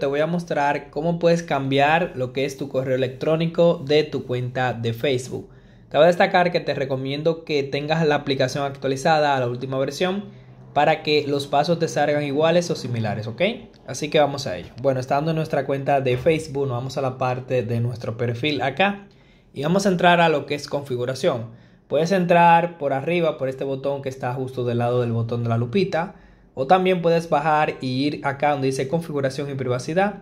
te voy a mostrar cómo puedes cambiar lo que es tu correo electrónico de tu cuenta de Facebook. Cabe destacar que te recomiendo que tengas la aplicación actualizada a la última versión para que los pasos te salgan iguales o similares, ¿ok? Así que vamos a ello. Bueno, estando en nuestra cuenta de Facebook, nos vamos a la parte de nuestro perfil acá y vamos a entrar a lo que es configuración. Puedes entrar por arriba, por este botón que está justo del lado del botón de la lupita o también puedes bajar y ir acá donde dice configuración y privacidad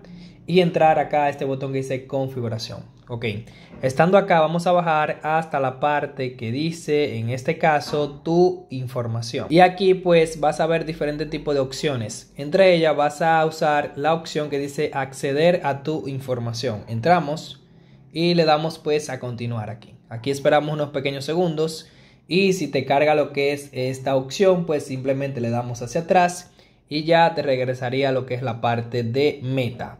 y entrar acá a este botón que dice configuración. Ok, estando acá vamos a bajar hasta la parte que dice en este caso tu información. Y aquí pues vas a ver diferentes tipos de opciones. Entre ellas vas a usar la opción que dice acceder a tu información. Entramos y le damos pues a continuar aquí. Aquí esperamos unos pequeños segundos y si te carga lo que es esta opción, pues simplemente le damos hacia atrás y ya te regresaría a lo que es la parte de meta.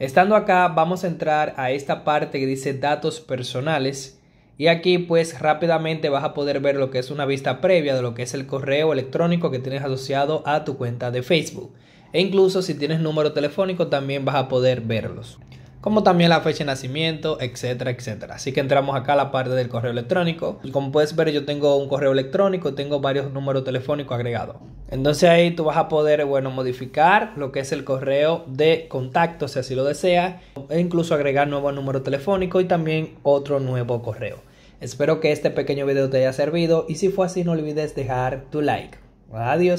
Estando acá, vamos a entrar a esta parte que dice datos personales. Y aquí pues rápidamente vas a poder ver lo que es una vista previa de lo que es el correo electrónico que tienes asociado a tu cuenta de Facebook. E incluso si tienes número telefónico también vas a poder verlos como también la fecha de nacimiento, etcétera, etcétera. Así que entramos acá a la parte del correo electrónico. como puedes ver, yo tengo un correo electrónico, tengo varios números telefónicos agregados. Entonces ahí tú vas a poder, bueno, modificar lo que es el correo de contacto, si así lo deseas, e incluso agregar nuevo número telefónico y también otro nuevo correo. Espero que este pequeño video te haya servido y si fue así no olvides dejar tu like. Adiós.